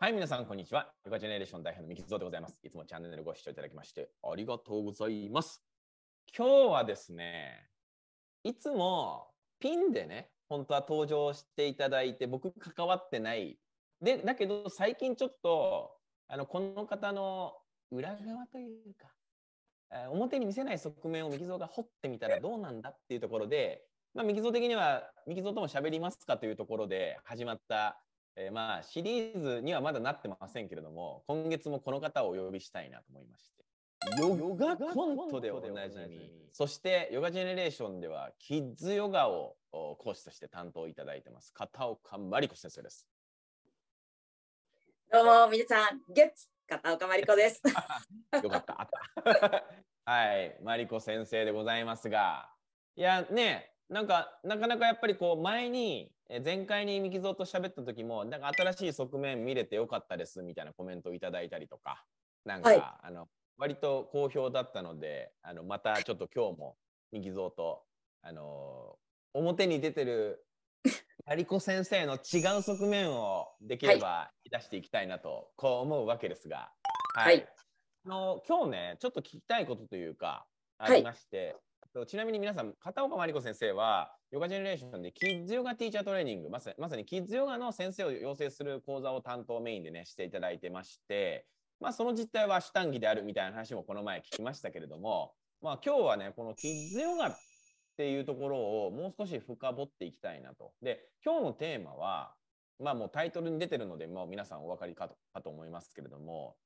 はい、皆さん、こんにちは。ヨガジェネレーション代表のミキゾでございます。いつもチャンネルご視聴いただきまして、ありがとうございます。今日はですね、いつもピンでね、本当は登場していただいて、僕関わってない。で、だけど最近ちょっと、あの、この方の裏側というか、表に見せない側面をミキゾが掘ってみたらどうなんだっていうところで、まあ、ミキゾ的にはミキゾとも喋りますかというところで始まったえー、まあシリーズにはまだなってませんけれども今月もこの方をお呼びしたいなと思いましてヨガコントでおなじみそしてヨガジェネレーションではキッズヨガを講師として担当いただいてます片岡真理子先生ですどうも皆さんゲッツ片岡真理子です よかった はい真理子先生でございますがいやねなんかなかなかやっぱりこう前に前回にミキゾーと喋った時もなんか新しい側面見れてよかったですみたいなコメントをいただいたりとかなんか、はい、あの割と好評だったのであのまたちょっと今日もミキゾーとあの表に出てる マリコ先生の違う側面をできれば出していきたいなとこう思うわけですが、はい、はい、あの今日ねちょっと聞きたいことというかありまして、ちなみに皆さん、片岡真理子先生は、ヨガジェネレーションでキッズヨガティーチャートレーニング、まさまさにキッズヨガの先生を養成する講座を担当メインでね、していただいてまして、まあ、その実態は主単義であるみたいな話もこの前聞きましたけれども、まあ、今日はね、このキッズヨガっていうところをもう少し深掘っていきたいなと。で、今日のテーマは、まあもうタイトルに出てるので、もう皆さんお分かりかとかと思いますけれども、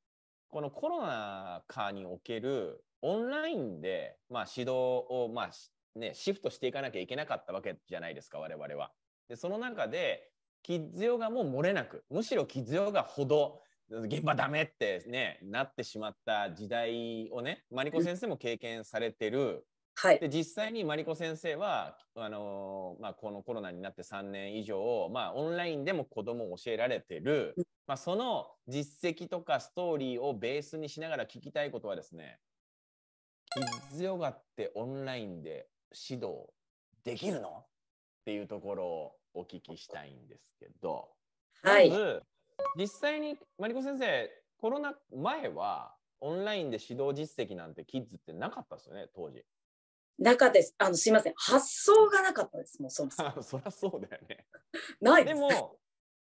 このコロナ禍におけるオンラインで、まあ、指導を、まあね、シフトしていかなきゃいけなかったわけじゃないですか我々は。でその中でキッズヨガも漏れなくむしろキッズヨガほど現場ダメってねなってしまった時代をねマリコ先生も経験されてる、はい、で実際にマリコ先生はあのー、まあ、このコロナになって3年以上、まあ、オンラインでも子供を教えられてる、まあ、その実績とかストーリーをベースにしながら聞きたいことはですねキッズヨガってオンラインで指導できるのっていうところをお聞きしたいんですけど、はい、まず実際にマリコ先生コロナ前はオンラインで指導実績なんてキッズってなかったですよね当時。なかです。あのすいません発想がなかったです。もうそもそも。そりゃそうだよね。ないでも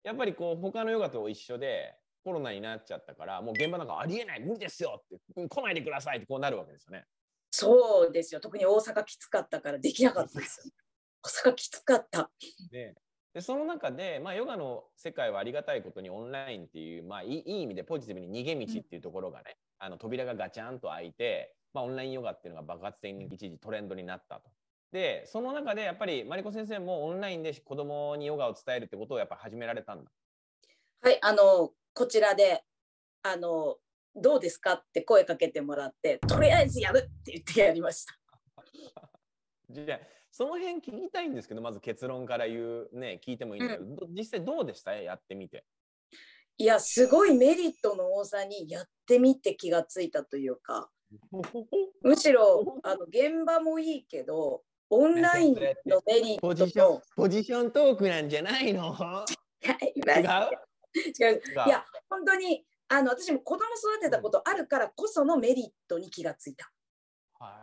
やっぱりこう他のヨガと一緒でコロナになっちゃったからもう現場なんかありえない無理ですよって来ないでくださいってこうなるわけですよね。そうですよ特に大阪きつかったからできなかったですよ。大阪きつかった。ねでその中で、まあ、ヨガの世界はありがたいことにオンラインっていう、まあ、いい意味でポジティブに逃げ道っていうところがね、うん、あの扉がガチャンと開いて、まあ、オンラインヨガっていうのが爆発的に一時トレンドになったと。でその中でやっぱりマリコ先生もオンラインで子供にヨガを伝えるってことをやっぱ始められたんだ。はいあのこちらであのどうですかって声かけてもらってとりあえずやるって言ってやりました。じゃあその辺聞きたいんですけどまず結論から言うね聞いてもいいんだけど、うん、実際どうでしたやってみて。いやすごいメリットの多さにやってみて気がついたというか むしろあの現場もいいけどオンラインのメリットとポジショントークなんじゃないの 違う いや本当にあの私も子供育てたことあるからこそのメリットに気がついた。だか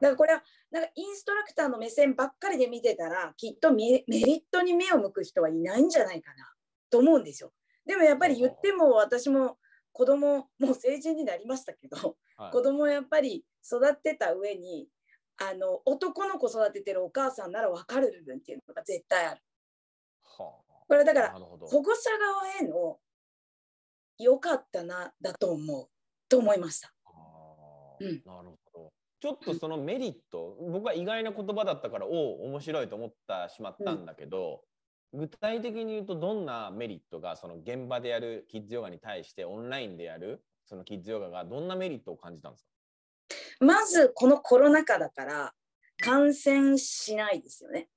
らこれはなんかインストラクターの目線ばっかりで見てたらきっとメリットに目を向く人はいないんじゃないかなと思うんですよ。でもやっぱり言っても私も子供もう成人になりましたけど、はい、子供やっぱり育てた上にあの男の子育ててるお母さんなら分かる部分っていうのが絶対ある。これだから保護者側への良かったなだと思うと思いました。うん、なるほどちょっとそのメリット、僕は意外な言葉だったからおお面白いと思ってしまったんだけど、うん、具体的に言うとどんなメリットがその現場でやるキッズヨガに対してオンラインでやるそのキッズヨガがどんなメリットを感じたんですかまずこのコロナ禍だから感染しないですよね。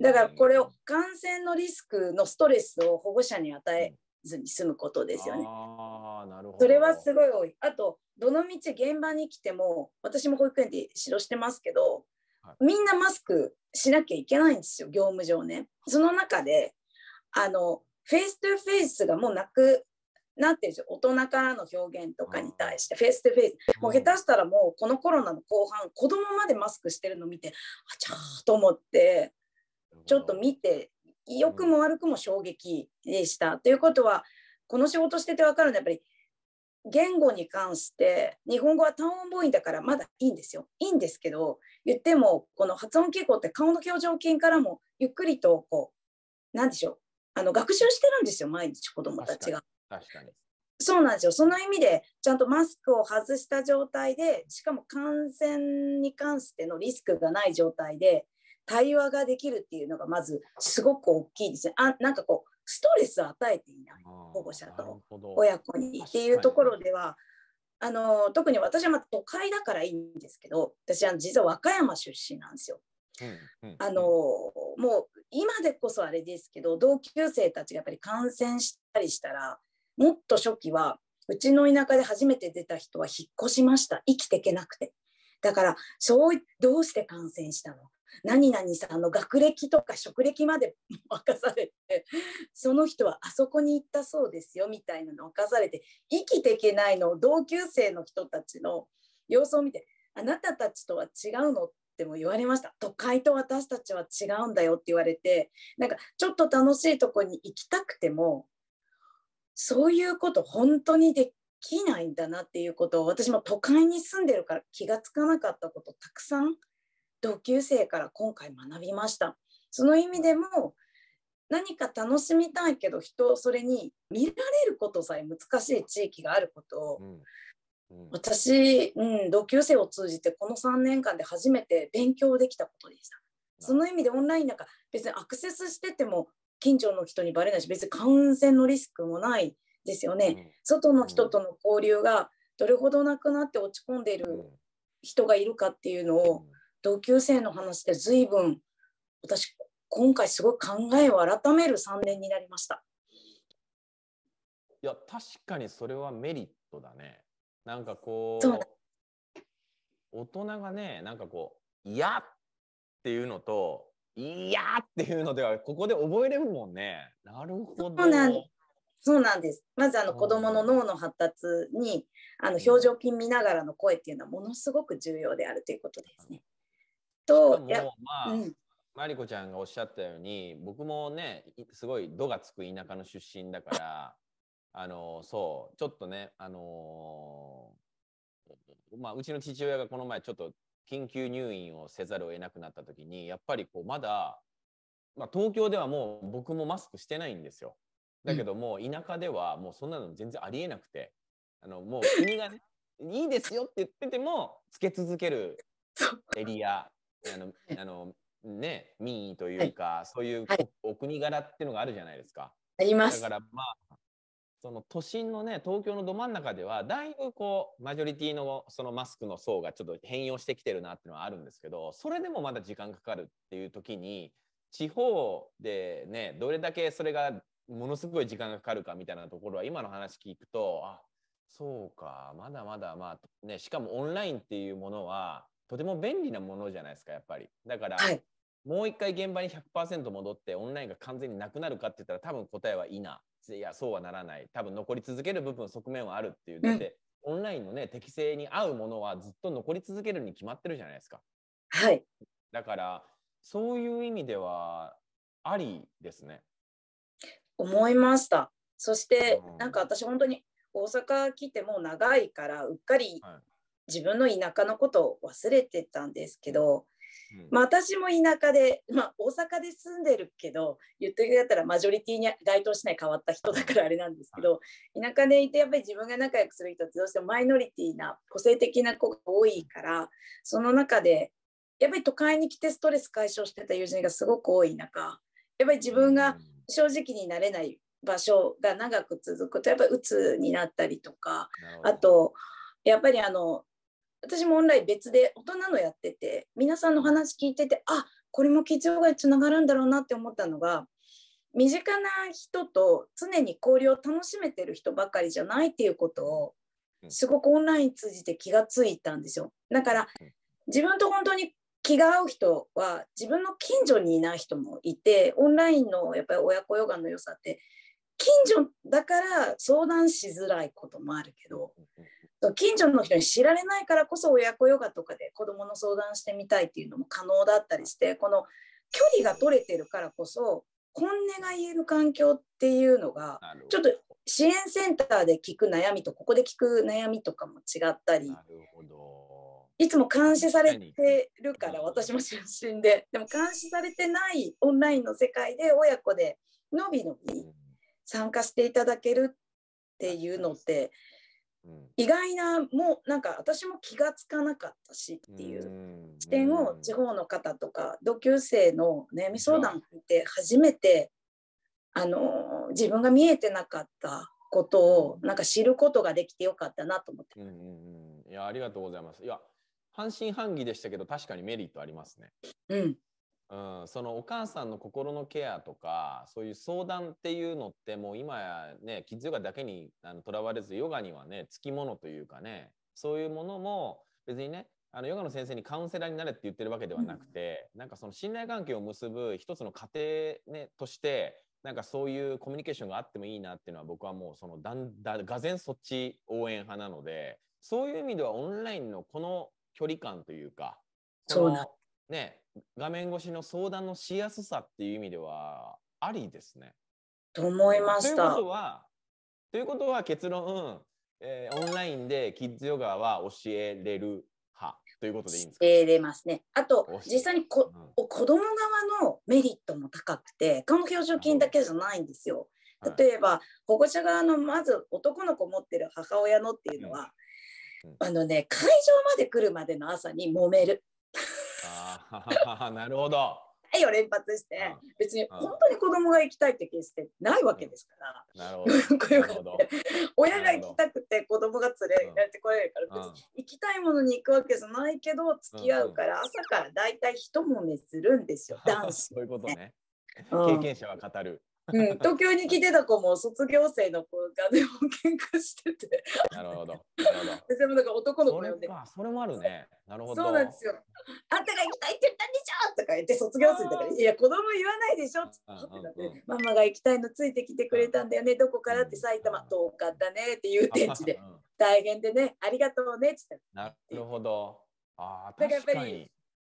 だからこれを感染のリスクのストレスを保護者に与えずに済むことですよね。あなるほどそれはすごい多い。あとどの道現場に来ても私も保育園で指導してますけど、はい、みんなマスクしなきゃいけないんですよ業務上ね。その中であのフェイストゥフェイスがもうなくなってるでしょ。大人からの表現とかに対してフェイストゥフェイスもう下手したらもうこのコロナの後半子供までマスクしてるの見てあちゃーと思ってちょっと見て良くも悪くも衝撃でした。ということはこの仕事してて分かるのはやっぱり言語に関して日本語は単音母音だからまだいいんですよいいんですけど言ってもこの発音傾向って顔の表情筋からもゆっくりとこう何でしょうあの学習してるんですよ毎日子どもたちが。そうなんですよその意味でちゃんとマスクを外した状態でしかも感染に関してのリスクがない状態で対話ができるっていうのがまずすごく大きいですね。あなんかこうストレスを与えていない保護者と親子にっていうところではあの特に私はま都会だからいいんですけど私は実は和歌山出身なんですよ。あのもう今でこそあれですけど同級生たちがやっぱり感染したりしたらもっと初期はうちの田舎で初めて出た人は引っ越しました生きていけなくてだからそうどうして感染したの何々さんの学歴とか職歴まで明かされてその人はあそこに行ったそうですよみたいなのを明かされて生きていけないのを同級生の人たちの様子を見てあなたたちとは違うのっても言われました都会と私たちは違うんだよって言われてなんかちょっと楽しいとこに行きたくてもそういうこと本当にできないんだなっていうことを私も都会に住んでるから気が付かなかったことたくさん同級生から今回学びました。その意味でも何か楽しみたいけど人それに見られることさえ難しい地域があることを、うんうん、私、うん、同級生を通じてこの3年間で初めて勉強できたことでした。その意味でオンラインなんか別にアクセスしてても近所の人にバレないし別に感染のリスクもないですよね、うん、外の人との交流がどれほどなくなって落ち込んでいる人がいるかっていうのを、うん、同級生の話で随分私今回すごい考えを改める3年になりましたいや確かにそれはメリットだねなんかこう大人がねなんかこう「いや!」っていうのと「いや!」っていうのではここで覚えれるもんねなるほどそうなんです。まずあの子どもの脳の発達に、あの表情筋見ながらの声っていうのはものすごく重要であるということですね。と、う、まあ、うんマリコちゃんがおっしゃったように僕もねすごい「度」がつく田舎の出身だからあのそうちょっとねあのー、まあうちの父親がこの前ちょっと緊急入院をせざるを得なくなった時にやっぱりこうまだ、まあ、東京ではもう僕もマスクしてないんですよだけども田舎ではもうそんなの全然ありえなくてあのもう国がねいいですよって言っててもつけ続ける エリアあのあのね民意というか、はい、そういうお,、国柄っていうのがあるじゃないですか。あります。だからまあその都心のね東京のど真ん中ではだいぶこうマジョリティのそのマスクの層がちょっと変容してきてるなっていうのはあるんですけどそれでもまだ時間かかるっていう時に地方でねどれだけそれがものすごい時間がかかるかみたいなところは今の話聞くとあそうかまだまだまあねしかもオンラインっていうものはとても便利なものじゃないですかやっぱりだから、はい、もう一回現場に100%戻ってオンラインが完全になくなるかって言ったら多分答えはいいないやそうはならない多分残り続ける部分側面はあるっていうので、うん、オンラインのね適性に合うものはずっと残り続けるに決まってるじゃないですかはいだからそういう意味ではありですね思いましたそして、うん、なんか私本当に大阪来てもう長いからうっかり自分の田舎のことを忘れてたんですけど、まあ、私も田舎で、まあ、大阪で住んでるけど言っときだったらマジョリティに該当しない変わった人だからあれなんですけど田舎でいてやっぱり自分が仲良くする人ってどうしてもマイノリティな個性的な子が多いからその中でやっぱり都会に来てストレス解消してた友人がすごく多い中やっぱり自分が正直になれない場所が長く続くとやっぱり鬱になったりとかあとやっぱりあの私もオンライン別で大人のやってて皆さんの話聞いててあこれも気象がつながるんだろうなって思ったのが身近な人と常に交流を楽しめてる人ばかりじゃないっていうことをすごくオンライン通じて気がついたんですよだから自分と本当に気が合う人は自分の近所にいない人もいてオンラインのやっぱり親子ヨガの良さって近所だから相談しづらいこともあるけど近所の人に知られないからこそ親子ヨガとかで子どもの相談してみたいっていうのも可能だったりしてこの距離が取れてるからこそ本音が言える環境っていうのがちょっと支援センターで聞く悩みとここで聞く悩みとかも違ったりいつも監視されてるから私も出身ででも監視されてないオンラインの世界で親子でのびのび参加していただけるっていうのって意外なもうなんか私も気が付かなかったしっていう視点を地方の方とか同級生の悩み相談いて初めてあの自分が見えてなかったことをなんか知ることができてよかったなと思って。うん、いやありがとうございます。いや半信半疑でしたけど確かにメリットありますね。うん、うん、そのお母さんの心のケアとかそういう相談っていうのってもう今やねキッズヨガだけにとらわれずヨガにはねつきものというかねそういうものも別にねあのヨガの先生にカウンセラーになれって言ってるわけではなくて、うなんかその信頼関係を結ぶ一つの過程、ね、としてなんかそういうコミュニケーションがあってもいいなっていうのは僕はもうそのだんだがぜんそっち応援派なのでそういう意味ではオンラインのこの距離感というかそうね画面越しの相談のしやすさっていう意味ではありですね。と思いました。ということはということは結論、えー、オンラインでキッズヨガは教えれる派ということでいいんですか教えれますね。あと実際にこ、うん、子供側のメリットも高くて顔表情筋だけじゃないんですよ。例えば、保護者側のまず男の子持ってる母親のっていうのは、うんうん、あのね会場まで来るまでの朝に揉める。なるほど。はいよ連発して別に本当に子供が行きたいって決してないわけですから、なるほど 親が行きたくて子供が連れられてこれるから別に行きたいものに行くわけじゃないけど付き合うから朝からだいたい一揉めするんですよ男子、そういうことね経験者は語る、うん、東京に来てた子も卒業生の子がでも喧嘩しててなるほど。なるほど。でもなんか男の子呼んで。それもあるね。なるほど。そうなんですよ。あんたが行きたいって言ったんでしょとか言って卒業生だからいや子供言わないでしょってって、うんママが行きたいのついてきてくれたんだよね。どこからって埼玉遠かったねっていう天地でうん、大変でねありがとうねってなるほど。ああ確かに。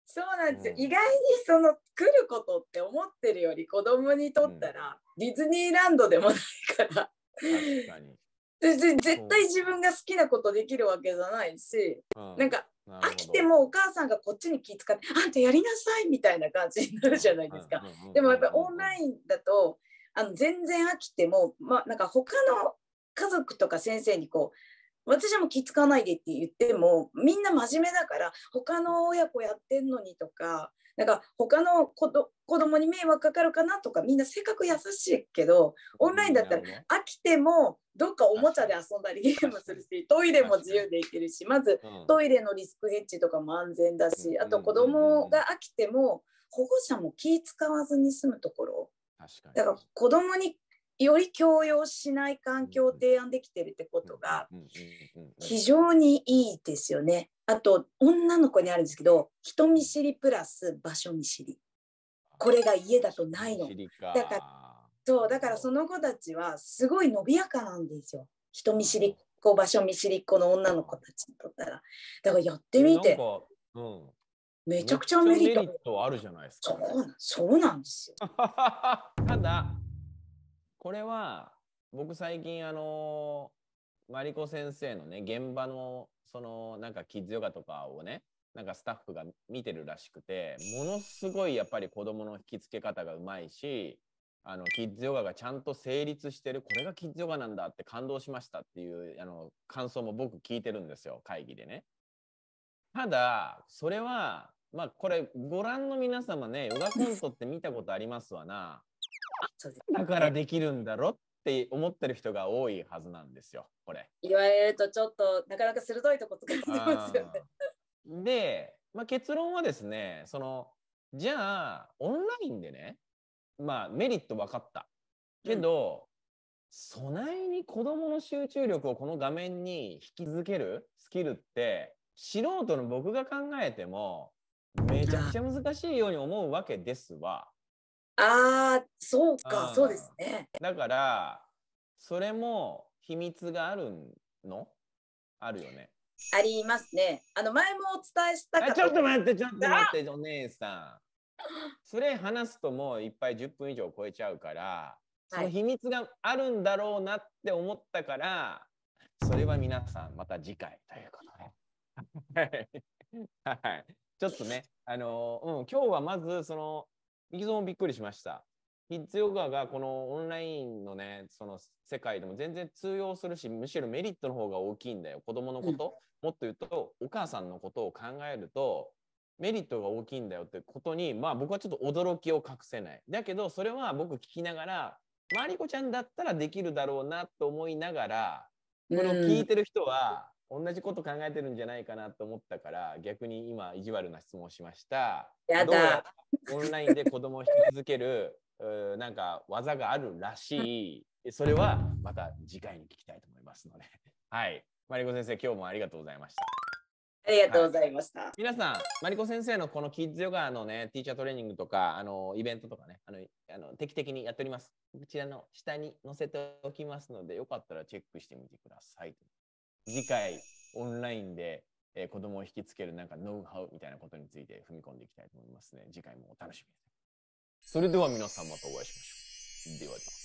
そうなんですよ、うん、意外にその来ることって思ってるより子供にとったら、ディズニーランドでもないから確かに 絶対自分が好きなことできるわけじゃないし、うん、なんか飽きてもお母さんがこっちに気遣って「あんたやりなさい」みたいな感じになるじゃないですか。でもやっぱりオンラインだとあの全然飽きても、まあ、なんか他の家族とか先生にこう私も気付かないでって言ってもみんな真面目だから他の親子やってんのにとかなんか他の子ど供に迷惑かかるかなとかみんなせっかく優しいけどオンラインだったら飽きてもどっかおもちゃで遊んだりゲームするしトイレも自由で行けるしまずトイレのリスクヘッジとかも安全だしあと子供が飽きても保護者も気使わずに済むところ。だから子供により強要しない環境を提案できてるってことが非常にいいですよね。あと女の子にあるんですけど人見知りプラス場所見知りこれが家だとないの。だからそうだからその子たちはすごい伸びやかなんですよ人見知りっ子場所見知りっ子の女の子たちにとったら。だからやってみて。うんめちゃくちゃメリットあるじゃないですか、ね、そうなんですよた だこれは僕最近あのマリコ先生のね現場のそのなんかキッズヨガとかをねなんかスタッフが見てるらしくてものすごいやっぱり子どもの引きつけ方がうまいしあのキッズヨガがちゃんと成立してるこれがキッズヨガなんだって感動しましたっていうあの感想も僕聞いてるんですよ会議でね。ただそれはまあこれご覧の皆様ねヨガコントって見たことありますわな。だからできるんだろって思ってる人が多いはずなんですよこれ。言われるとちょっとなかなか鋭いとこ使ってますよね。で、まあ、結論はですねそのじゃあオンラインでねまあメリット分かったけど、うん備えに子どもの集中力をこの画面に引き付けるスキルって素人の僕が考えてもめちゃくちゃ難しいように思うわけですわ。ああそうか、そうですねだからそれも秘密があるのあるよねありますねあの前もお伝えしたちょっと待ってちょっと待ってお姉さんそれ話すともういっぱい10分以上超えちゃうからその秘密があるんだろうなって思ったから、はい、それは皆さんまた次回ということで はい、ちょっとねあのー、うん、今日はまずそのビキもびっくりしました。ヒッツヨガがこのオンラインのね、その世界でも全然通用するし、むしろメリットの方が大きいんだよ。子供のこと、もっと言うと、お母さんのことを考えると、メリットが大きいんだよってことに、まあ僕はちょっと驚きを隠せない。だけど、それは僕聞きながら、マリコちゃんだったらできるだろうなと思いながら、これを聞いてる人は、同じこと考えてるんじゃないかなと思ったから逆に今意地悪な質問をしましたやだオンラインで子供を引き続けるなんか技があるらしいそれはまた次回に聞きたいと思いますのではいマリコ先生今日もありがとうございましたありがとうございました、はい、皆さんマリコ先生のこのキッズヨガのねティーチャートレーニングとかあのイベントとかねあのあの定期的にやっておりますこちらの下に載せておきますのでよかったらチェックしてみてください次回オンラインで、えー、子供を引きつけるなんかノウハウみたいなことについて踏み込んでいきたいと思いますね。次回もお楽しみに。それでは皆さんまたお会いしましょう。ではでは。